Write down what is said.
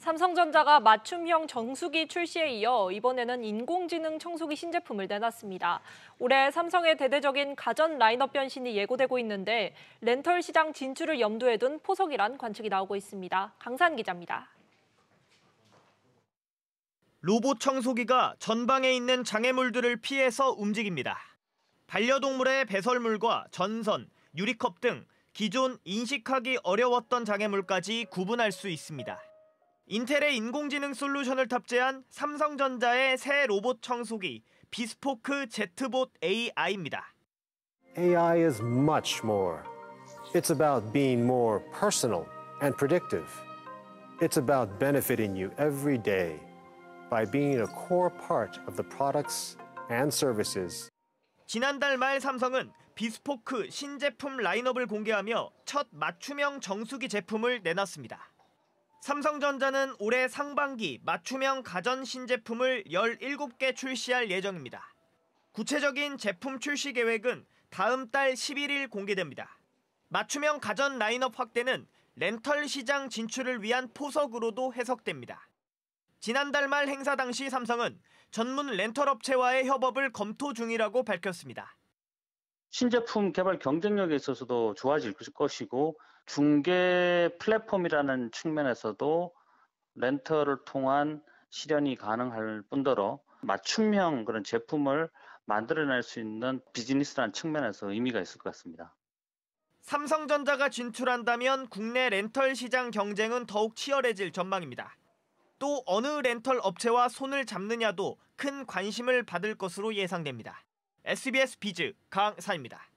삼성전자가 맞춤형 정수기 출시에 이어 이번에는 인공지능 청소기 신제품을 내놨습니다. 올해 삼성의 대대적인 가전 라인업 변신이 예고되고 있는데 렌털 시장 진출을 염두에 둔 포석이란 관측이 나오고 있습니다. 강산 기자입니다. 로봇 청소기가 전방에 있는 장애물들을 피해서 움직입니다. 반려동물의 배설물과 전선, 유리컵 등 기존 인식하기 어려웠던 장애물까지 구분할 수 있습니다. 인텔의 인공지능 솔루션을 탑재한 삼성전자의 새 로봇 청소기 비스포크 제트봇 AI입니다. AI is much more. It's about being more personal and predictive. It's about benefiting you every day by being a core part of the products and services. 지난달 말 삼성은 비스포크 신제품 라인업을 공개하며 첫 맞춤형 정수기 제품을 내놨습니다. 삼성전자는 올해 상반기 맞춤형 가전 신제품을 17개 출시할 예정입니다. 구체적인 제품 출시 계획은 다음 달 11일 공개됩니다. 맞춤형 가전 라인업 확대는 렌털 시장 진출을 위한 포석으로도 해석됩니다. 지난달 말 행사 당시 삼성은 전문 렌털 업체와의 협업을 검토 중이라고 밝혔습니다. 신제품 개발 경쟁력에 있어서도 좋아질 것이고 중개 플랫폼이라는 측면에서도 렌터를 통한 실현이 가능할 뿐더러 맞춤형 그런 제품을 만들어낼 수 있는 비즈니스라는 측면에서 의미가 있을 것 같습니다. 삼성전자가 진출한다면 국내 렌털 시장 경쟁은 더욱 치열해질 전망입니다. 또 어느 렌털 업체와 손을 잡느냐도 큰 관심을 받을 것으로 예상됩니다. SBS 비즈 강사입니다.